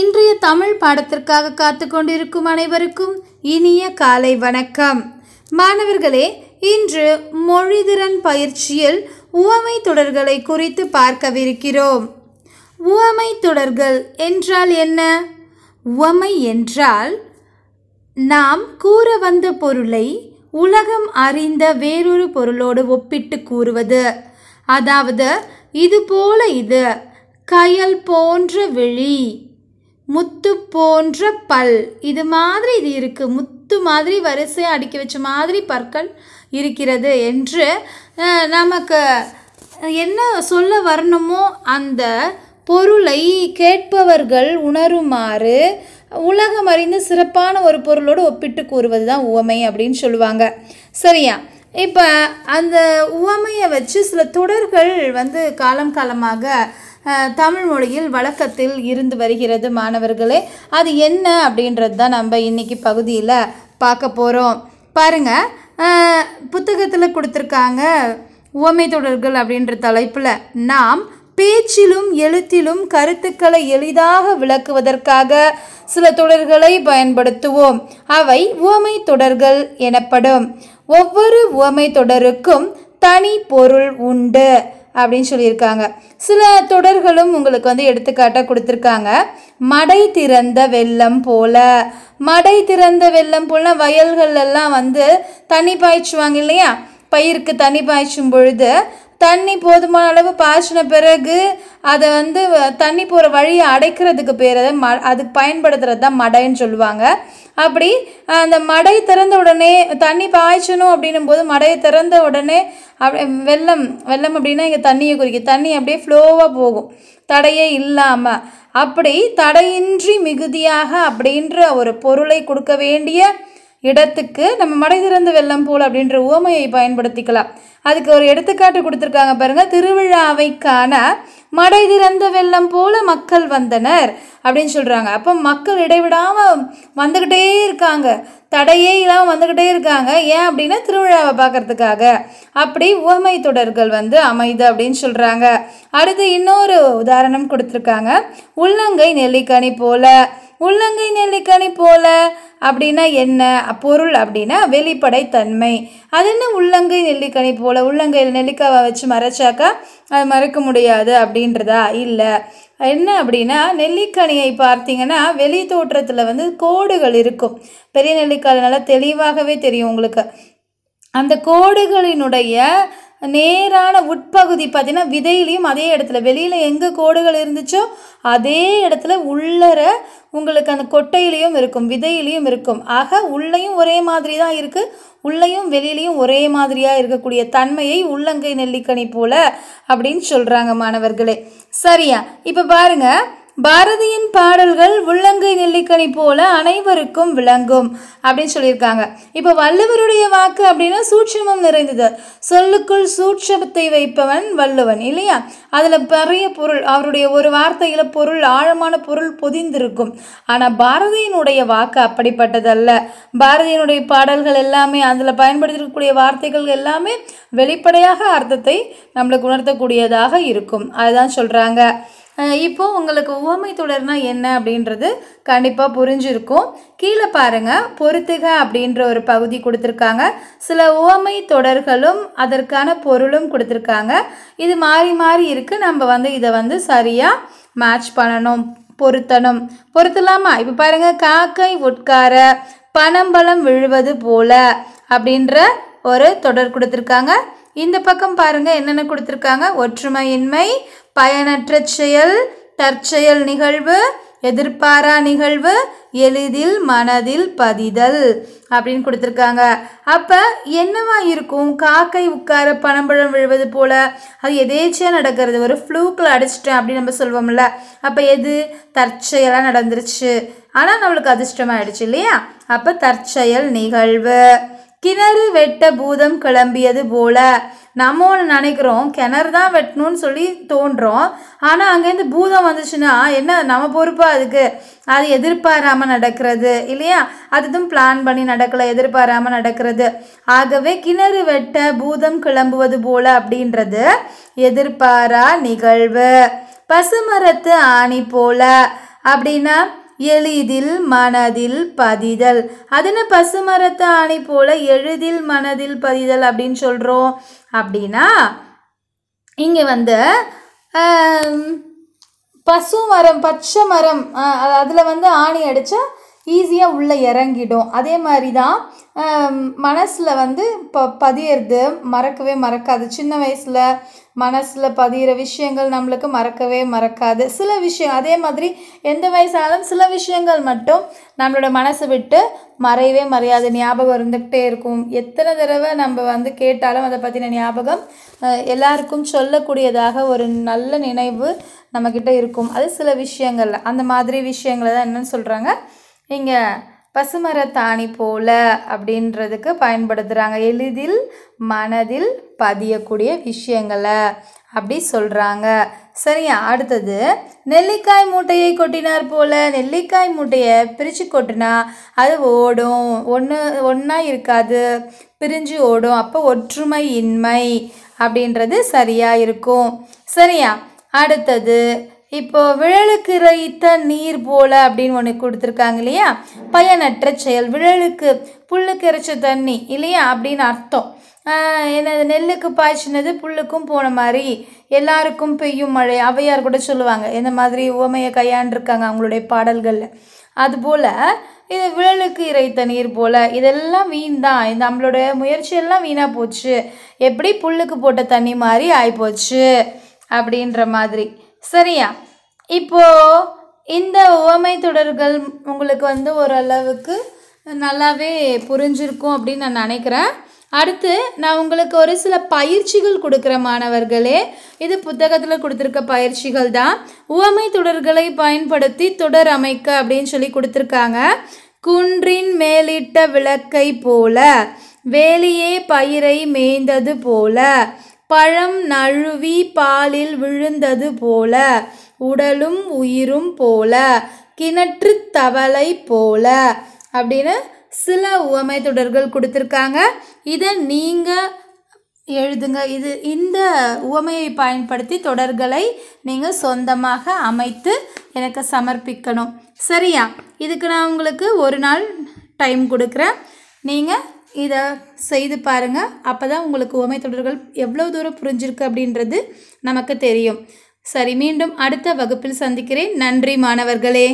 இன்றைய தமிழ் பாடத்திற்காக காத்து கொண்டிருக்கும் அனைவருக்கும் இனிய காலை வணக்கம் மாணவர்களே இன்று மொழிதிறன் பயிற்சியில் உவமை தொடர்களை குறித்து பார்க்கவிருக்கிறோம் உவமை தொடர்கள் என்றால் என்ன உவமை என்றால் நாம் கூற வந்த பொருளை உலகம் அறிந்த வேறொரு பொருளோடு ஒப்பிட்டு கூறுவது அதாவது இது போல இது கயல் போன்ற வெளி முத்து போன்ற பல் இது மாதிரி இது இருக்குது முத்து மாதிரி வரிசையாக அடுக்கி வச்ச மாதிரி பற்கள் இருக்கிறது என்று நமக்கு என்ன சொல்ல வரணுமோ அந்த பொருளை கேட்பவர்கள் உணருமாறு உலகம் அறிந்து சிறப்பான ஒரு பொருளோடு ஒப்பிட்டு கூறுவது தான் உவமை அப்படின்னு சொல்லுவாங்க சரியா இப்போ அந்த உவமையை வச்சு சில தொடர்கள் வந்து காலம் காலமாக தமிழ் மொழியில் வழக்கத்தில் இருந்து வருகிறது மாணவர்களே அது என்ன அப்படின்றது தான் நம்ம இன்றைக்கி பகுதியில் பார்க்க போகிறோம் பாருங்கள் புத்தகத்தில் கொடுத்துருக்காங்க உவமை தொடர்கள் அப்படின்ற தலைப்பில் நாம் பேச்சிலும் எழுத்திலும் கருத்துக்களை எளிதாக விளக்குவதற்காக சில தொடர்களை பயன்படுத்துவோம் அவை உவமை தொடர்கள் எனப்படும் ஒவ்வொரு உவமை தொடருக்கும் தனி பொருள் உண்டு அப்படின்னு சொல்லியிருக்காங்க சில தொடர்களும் உங்களுக்கு வந்து எடுத்துக்காட்டாக கொடுத்துருக்காங்க மடை திறந்த வெள்ளம் போல மடை திறந்த வெள்ளம் போல வயல்கள்லாம் வந்து தண்ணி பாய்ச்சுவாங்க இல்லையா பயிருக்கு தண்ணி பாய்ச்சும் பொழுது தண்ணி போதுமான அளவு பாய்ச்சின பிறகு அதை வந்து தண்ணி போகிற வழியை அடைக்கிறதுக்கு பேர் ம அதுக்கு பயன்படுத்துகிறது தான் மடைன்னு சொல்லுவாங்க அப்படி அந்த மடை திறந்த உடனே தண்ணி பாய்ச்சணும் அப்படின்னும் போது மடையை திறந்த உடனே அப்படியே வெள்ளம் வெள்ளம் அப்படின்னா இங்கே தண்ணியை குறிக்கும் தண்ணி அப்படியே ஃப்ளோவாக போகும் தடையே இல்லாமல் அப்படி தடையின்றி மிகுதியாக அப்படின்ற ஒரு பொருளை கொடுக்க வேண்டிய இடத்துக்கு நம்ம மடை திறந்து வெள்ளம் போல் அப்படின்ற உவமையை பயன்படுத்திக்கலாம் அதுக்கு ஒரு எடுத்துக்காட்டு கொடுத்துருக்காங்க பாருங்கள் திருவிழாவைக்கான மடை திறந்த வெள்ளம் போல மக்கள் வந்தனர் அப்படின்னு சொல்கிறாங்க அப்போ மக்கள் இடைவிடாமல் வந்துக்கிட்டே இருக்காங்க தடையே இல்லாமல் வந்துக்கிட்டே இருக்காங்க ஏன் அப்படின்னா திருவிழாவை பார்க்குறதுக்காக அப்படி உவமை தொடர்கள் வந்து அமைது அப்படின்னு சொல்கிறாங்க அடுத்து இன்னொரு உதாரணம் கொடுத்துருக்காங்க உள்ளங்கை நெல்லிக்கனி போல் உள்ளங்கை நெல்லிக்கனி போல அப்படின்னா என்ன பொருள் அப்படின்னா வெளிப்படை தன்மை அது என்ன உள்ளங்கை நெல்லிக்கனி போல் உள்ளங்கையில் நெல்லிக்காவை வச்சு மறைச்சாக்கா அது மறக்க முடியாது அப்படின்றதா இல்லை என்ன அப்படின்னா நெல்லிக்கனியை பார்த்தீங்கன்னா வெளி தோற்றத்தில் வந்து கோடுகள் இருக்கும் பெரிய நெல்லிக்காய் நல்லா தெளிவாகவே தெரியும் உங்களுக்கு அந்த கோடுகளினுடைய நேரான உட்பகுதி பார்த்தீங்கன்னா விதையிலையும் அதே இடத்துல வெளியில் எங்கே கோடுகள் இருந்துச்சோ அதே இடத்துல உள்ளர உங்களுக்கு அந்த கொட்டையிலையும் இருக்கும் விதையிலையும் இருக்கும் ஆக உள்ளேயும் ஒரே மாதிரி தான் இருக்குது உள்ளையும் வெளியிலையும் ஒரே மாதிரியாக இருக்கக்கூடிய தன்மையை உள்ளங்கை நெல்லிக்கணி போல் அப்படின்னு சொல்கிறாங்க மாணவர்களே சரியா இப்போ பாருங்கள் பாரதியின் பாடல்கள் உள்ளங்கை நெல்லிக்கனி போல அனைவருக்கும் விளங்கும் அப்படின்னு சொல்லியிருக்காங்க இப்போ வள்ளுவருடைய வாக்கு அப்படின்னா சூட்சமம் நிறைந்தது சொல்லுக்குள் சூட்சத்தை வைப்பவன் வள்ளுவன் இல்லையா அதில் பெரிய பொருள் அவருடைய ஒரு வார்த்தையில் பொருள் ஆழமான பொருள் பொதிந்திருக்கும் ஆனால் பாரதியினுடைய வாக்கு அப்படிப்பட்டதல்ல பாரதியினுடைய பாடல்கள் எல்லாமே அதில் பயன்படுத்திருக்கக்கூடிய வார்த்தைகள் எல்லாமே வெளிப்படையாக அர்த்தத்தை நம்மளுக்கு உணர்த்தக்கூடியதாக இருக்கும் அதுதான் சொல்கிறாங்க இப்போது உங்களுக்கு உவமை தொடர்னா என்ன அப்படின்றது கண்டிப்பாக புரிஞ்சிருக்கும் கீழே பாருங்கள் பொருத்துக அப்படின்ற ஒரு பகுதி கொடுத்துருக்காங்க சில உவமை தொடர்களும் அதற்கான பொருளும் கொடுத்துருக்காங்க இது மாறி மாறி இருக்குது நம்ம வந்து இதை வந்து சரியாக மேட்ச் பண்ணணும் பொருத்தணும் பொருத்தலாமா இப்போ பாருங்கள் காக்கை உட்கார பணம்பழம் விழுவது போல அப்படின்ற ஒரு தொடர் கொடுத்துருக்காங்க இந்த பக்கம் பாருங்கள் என்னென்ன கொடுத்துருக்காங்க ஒற்றுமையின்மை பயனற்ற செயல் தற்செயல் நிகழ்வு எதிர்பாரா நிகழ்வு எளிதில் மனதில் பதிதல் அப்படின்னு கொடுத்துருக்காங்க அப்போ என்னவா இருக்கும் காக்கை உட்கார பணம்பழம் விழுவது போல் அது எதேச்சியாக நடக்கிறது ஒரு ஃப்ளூக்கில் அடிச்சிட்டேன் அப்படின்னு நம்ம சொல்வோம்ல அப்போ எது தற்செயலாக நடந்துருச்சு ஆனால் நம்மளுக்கு அதிர்ஷ்டமாயிடுச்சு இல்லையா அப்போ தற்செயல் நிகழ்வு கிணறு வெட்ட பூதம் கிளம்பியது போல நம்ம ஒன்று நினைக்கிறோம் கிணறு தான் வெட்டணும்னு சொல்லி தோன்றோம் ஆனால் அங்கேருந்து பூதம் வந்துச்சுன்னா என்ன நம்ம பொறுப்பாக அதுக்கு அது எதிர்பாராமல் நடக்கிறது இல்லையா அதுதும் பிளான் பண்ணி நடக்கலை எதிர்பாராமல் நடக்கிறது ஆகவே கிணறு வெட்ட பூதம் கிளம்புவது போல அப்படின்றது எதிர்பாரா நிகழ்வு பசுமரத்து ஆணி போல அப்படின்னா எளிதில் மனதில் பதிதல் அதுன்னு பசுமரத்த ஆணி போல எளிதில் மனதில் பதிதல் அப்படின்னு சொல்கிறோம் அப்படின்னா இங்கே வந்து பசு மரம் பச்சை மரம் அதில் வந்து ஆணி அடித்தா ஈஸியாக உள்ளே இறங்கிடும் அதே மாதிரி தான் மனசில் வந்து இப்போ பதியறது மறக்கவே மறக்காது சின்ன வயசில் மனசில் பதிகிற விஷயங்கள் நம்மளுக்கு மறக்கவே மறக்காது சில விஷயம் அதே மாதிரி எந்த வயசாலும் சில விஷயங்கள் மட்டும் நம்மளோட மனசை விட்டு மறையவே மறையாது ஞாபகம் இருந்துக்கிட்டே இருக்கும் எத்தனை தடவை நம்ம வந்து கேட்டாலும் அதை பற்றின ஞாபகம் எல்லாருக்கும் சொல்லக்கூடியதாக ஒரு நல்ல நினைவு நம்மக்கிட்ட இருக்கும் அது சில விஷயங்கள் அந்த மாதிரி விஷயங்களை தான் என்னென்னு சொல்கிறாங்க இங்கே பசுமரத்தாணி போல அப்படின்றதுக்கு பயன்படுத்துகிறாங்க எளிதில் மனதில் பதியக்கூடிய விஷயங்களை அப்படி சொல்கிறாங்க சரியா அடுத்தது நெல்லிக்காய் மூட்டையை கொட்டினார் போல் நெல்லிக்காய் மூட்டையை பிரித்து கொட்டினா அது ஓடும் ஒன்று ஒன்றா இருக்காது பிரிஞ்சு ஓடும் அப்போ ஒற்றுமை இன்மை அப்படின்றது சரியாக இருக்கும் சரியா அடுத்தது இப்போ விழலுக்கு ரயித்த நீர் போல அப்படின்னு ஒன்று கொடுத்துருக்காங்க இல்லையா பயனற்ற செயல் விழலுக்கு புல்லுக்கு கரைச்ச தண்ணி இல்லையா அப்படின்னு அர்த்தம் என்னது நெல்லுக்கு பாய்ச்சினது புல்லுக்கும் போன மாதிரி எல்லாருக்கும் பெய்யும் மழை அவையார் கூட சொல்லுவாங்க இந்த மாதிரி உவமையை கையாண்டுருக்காங்க அவங்களுடைய பாடல்களில் அதுபோல் இது விழலுக்கு இறைத்த நீர் போல் இதெல்லாம் வீண் தான் இந்த நம்மளோட முயற்சியெல்லாம் வீணாக போச்சு எப்படி புல்லுக்கு போட்ட தண்ணி மாதிரி ஆகிப்போச்சு அப்படின்ற மாதிரி சரியா இப்போது இந்த உவமை தொடர்கள் உங்களுக்கு வந்து ஓரளவுக்கு நல்லாவே புரிஞ்சிருக்கும் அப்படின்னு நான் நினைக்கிறேன் அடுத்து நான் உங்களுக்கு ஒரு சில பயிற்சிகள் கொடுக்குற மாணவர்களே இது புத்தகத்தில் கொடுத்துருக்க பயிற்சிகள் தான் உவமை தொடர்களை பயன்படுத்தி தொடர் அமைக்க அப்படின்னு சொல்லி கொடுத்துருக்காங்க குன்றின் மேலிட்ட விளக்கை போல வேலியே பயிரை மேய்ந்தது போல பழம் நழுவி பாலில் விழுந்தது போல உடலும் உயிரும் போல கிணற்று தவளை போல அப்படின்னு சில உவமை தொடர்கள் கொடுத்துருக்காங்க இதை நீங்கள் எழுதுங்க இது இந்த உவமையை பயன்படுத்தி தொடர்களை நீங்கள் சொந்தமாக அமைத்து எனக்கு சமர்ப்பிக்கணும் சரியா இதுக்கு நான் உங்களுக்கு ஒரு நாள் டைம் கொடுக்குறேன் நீங்கள் இதை செய்து பாருங்கள் அப்போ தான் உங்களுக்கு உமை தொடர்கள் எவ்வளோ தூரம் புரிஞ்சிருக்கு அப்படின்றது நமக்கு தெரியும் சரி மீண்டும் அடுத்த வகுப்பில் சந்திக்கிறேன் நன்றி மாணவர்களே